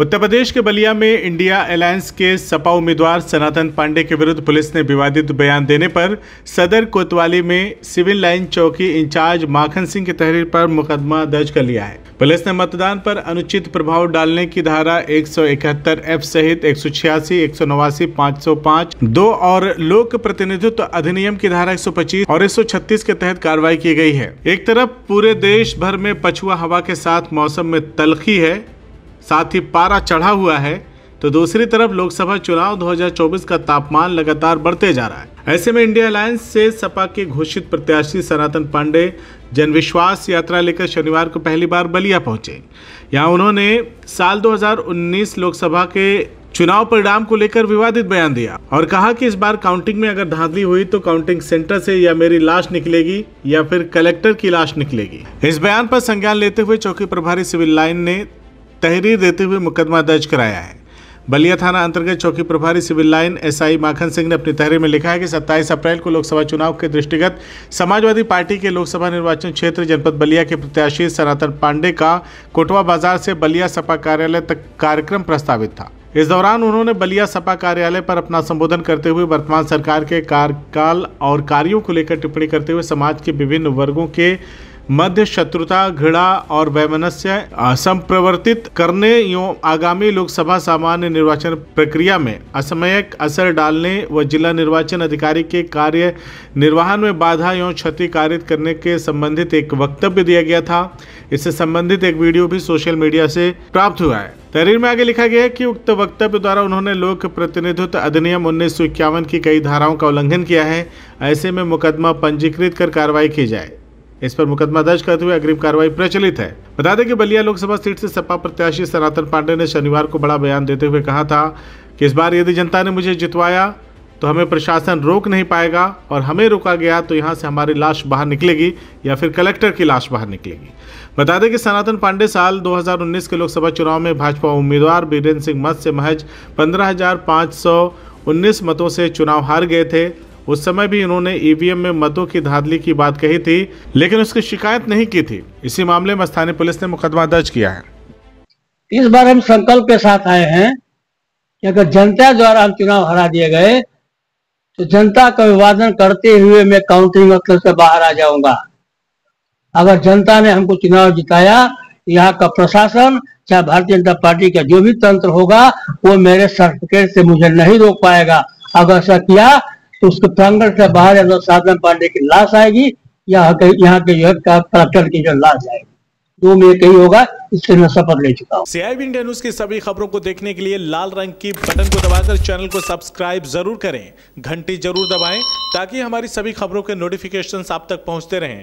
उत्तर प्रदेश के बलिया में India alliance के सपा उम्मीदवार सनातन पांडे के विरुद्ध पुलिस ने विवादित बयान देने पर सदर कोतवाली में सिविल लाइन चौकी इंचार्ज माखन सिंह की तहरीर पर मुकदमा दर्ज कर लिया है पुलिस ने मतदान पर अनुचित प्रभाव डालने की धारा एक एफ सहित एक सौ छियासी एक सौ नवासी पाँच सौ पाँच दो और लोक प्रतिनिधित्व अधिनियम की धारा पच्चीस और छत्तीस के तहत कार्रवाई की गई है एक तरफ पूरे देश भर में पछुआ हवा के साथ मौसम में तलखी है साथ ही पारा चढ़ा हुआ है तो दूसरी तरफ लोकसभा चुनाव 2024 का तापमान लगातार बढ़ते जा रहा है ऐसे में इंडिया अलायंस से सपा के घोषित प्रत्याशी सनातन पांडे जनविश्वास यात्रा लेकर शनिवार को पहली बार बलिया पहुंचे यहां उन्होंने साल 2019 लोकसभा के चुनाव परिणाम को लेकर विवादित बयान दिया और कहा कि इस बार काउंटिंग में अगर धांधली हुई तो काउंटिंग सेंटर से या मेरी लाश निकलेगी या फिर कलेक्टर की लाश निकलेगी इस बयान पर संज्ञान लेते हुए चौकी प्रभारी सिविल लाइन ने तहरीर देते हुए मुकदमा दर्ज कराया है बलिया थाना अंतर्गत चौकी प्रभारी civil line SI Makhan Singh ने अपनी तहरीर में लिखा है कि 27 अप्रैल को लोकसभा चुनाव के दृष्टिगत समाजवादी पार्टी के लोकसभा निर्वाचन क्षेत्र जनपद बलिया के प्रत्याशी सनातन पांडे का कोटवा बाजार से बलिया सपा कार्यालय तक कार्यक्रम प्रस्तावित था इस दौरान उन्होंने बलिया सपा कार्यालय पर अपना संबोधन करते हुए वर्तमान सरकार के कार्यकाल और कार्यों को लेकर टिप्पणी करते हुए समाज के विभिन्न वर्गों के मध्य शत्रुता घृणा और वैमनस्य संप्रवर्तित करने एवं आगामी लोकसभा सामान्य निर्वाचन प्रक्रिया में असमयक असर डालने व जिला निर्वाचन अधिकारी के कार्य निर्वहन में बाधा एवं क्षति कारित करने के संबंधित एक वक्तव्य दिया गया था इससे संबंधित एक वीडियो भी सोशल मीडिया से प्राप्त हुआ है तहरीर में आगे लिखा गया है कि उक्त वक्तव्य द्वारा उन्होंने लोक प्रतिनिधित्व अधिनियम उन्नीस की कई धाराओं का उल्लंघन किया है ऐसे में मुकदमा पंजीकृत कर कार्रवाई की जाए इस पर मुकदमा दर्ज करते हुए अग्रिम कार्रवाई प्रचलित है बता दें कि बलिया लोकसभा सीट से सपा प्रत्याशी सनातन पांडे ने शनिवार को बड़ा बयान देते हुए कहा था कि इस बार यदि जनता ने मुझे जितवाया तो हमें प्रशासन रोक नहीं पाएगा और हमें रोका गया तो यहाँ से हमारी लाश बाहर निकलेगी या फिर कलेक्टर की लाश बाहर निकलेगी बता दें कि सनातन पांडे साल 2019 के लोकसभा चुनाव में भाजपा उम्मीदवार बीरेंद्र सिंह मत से महज पंद्रह मतों से चुनाव हार गए थे उस समय भी इन्होंने ईवीएम में मतों की धांधली की बात कही थी लेकिन उसकी शिकायत नहीं की थी इसी मामले में स्थानीय पुलिस ने मुकदमा दर्ज किया है इस बार हम संकल्प के साथ आए हैं कि अगर जनता द्वारा हम चुनाव हरा दिए गए तो जनता का विवादन करते हुए मैं काउंटिंग मतलब से बाहर आ जाऊंगा अगर जनता ने हमको चुनाव जिताया यहाँ का प्रशासन चाहे भारतीय जनता पार्टी का जो भी तंत्र होगा वो मेरे सर्टिफिकेट से मुझे नहीं रोक पाएगा अगर ऐसा किया तो उसको प्रांगण से बाहर अगर तो साधन पांडे की लाश आएगी या यहाँ के जो है कलेक्टर की जो लाश आएगी दो में कहीं होगा इससे मैं सफर ले चुका हूँ सीआईबी इंडिया न्यूज की सभी खबरों को देखने के लिए लाल रंग की बटन को दबाकर चैनल को सब्सक्राइब जरूर करें घंटी जरूर दबाएं ताकि हमारी सभी खबरों के नोटिफिकेशन आप तक पहुंचते रहें